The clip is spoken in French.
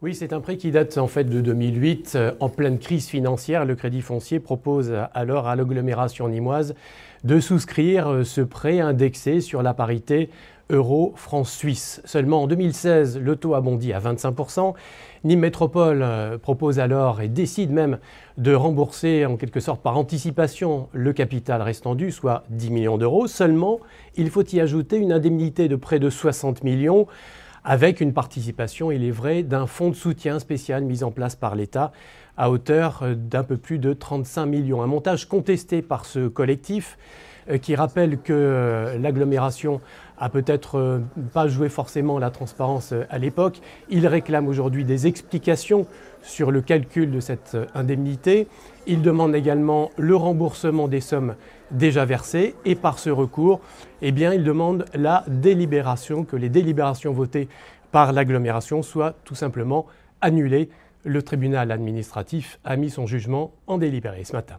Oui, c'est un prêt qui date en fait de 2008. Euh, en pleine crise financière, le Crédit foncier propose euh, alors à l'agglomération nimoise de souscrire euh, ce prêt indexé sur la parité euro france suisse Seulement en 2016, le taux a bondi à 25%. Nîmes Métropole propose alors et décide même de rembourser en quelque sorte par anticipation le capital restant dû, soit 10 millions d'euros. Seulement, il faut y ajouter une indemnité de près de 60 millions avec une participation, il est vrai, d'un fonds de soutien spécial mis en place par l'État à hauteur euh, d'un peu plus de 35 millions. Un montage contesté par ce collectif euh, qui rappelle que euh, l'agglomération a peut-être pas joué forcément la transparence à l'époque. Il réclame aujourd'hui des explications sur le calcul de cette indemnité. Il demande également le remboursement des sommes déjà versées et par ce recours, eh bien, il demande la délibération, que les délibérations votées par l'agglomération soient tout simplement annulées le tribunal administratif a mis son jugement en délibéré ce matin.